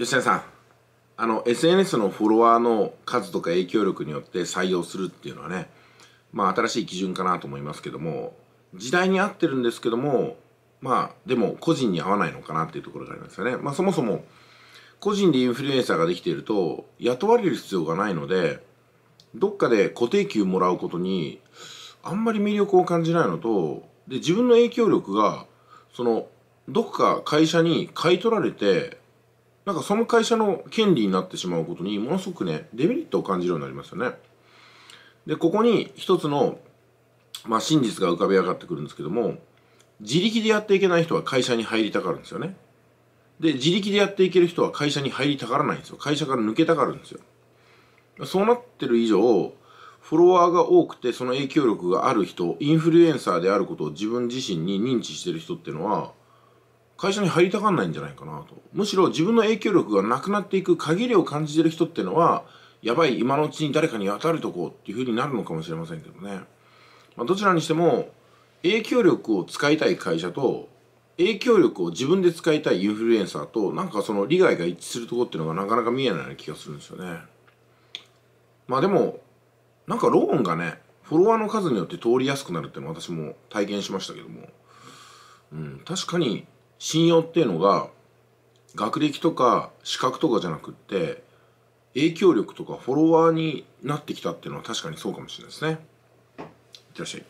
吉田さんあの SNS のフォロワーの数とか影響力によって採用するっていうのはねまあ新しい基準かなと思いますけども時代に合ってるんですけどもまあでも個人に合わないのかなっていうところがありますよねまあそもそも個人でインフルエンサーができていると雇われる必要がないのでどっかで固定給もらうことにあんまり魅力を感じないのとで自分の影響力がそのどっか会社に買い取られてなんかその会社の権利になってしまうことにものすごくねデメリットを感じるようになりますよねでここに一つの、まあ、真実が浮かび上がってくるんですけども自力でやっていけない人は会社に入りたがるんですよねで自力でやっていける人は会社に入りたがらないんですよ会社から抜けたがるんですよそうなってる以上フォロワーが多くてその影響力がある人インフルエンサーであることを自分自身に認知してる人っていうのは会社に入りたがんないんじゃないかなとむしろ自分の影響力がなくなっていく限りを感じてる人っていうのはやばい今のうちに誰かに渡るとこうっていうふうになるのかもしれませんけどね、まあ、どちらにしても影響力を使いたい会社と影響力を自分で使いたいインフルエンサーとなんかその利害が一致するとこっていうのがなかなか見えない気がするんですよねまあでもなんかローンがねフォロワーの数によって通りやすくなるっていうの私も体験しましたけどもうん確かに信用っていうのが学歴とか資格とかじゃなくって影響力とかフォロワーになってきたっていうのは確かにそうかもしれないですね。いってらっしゃい。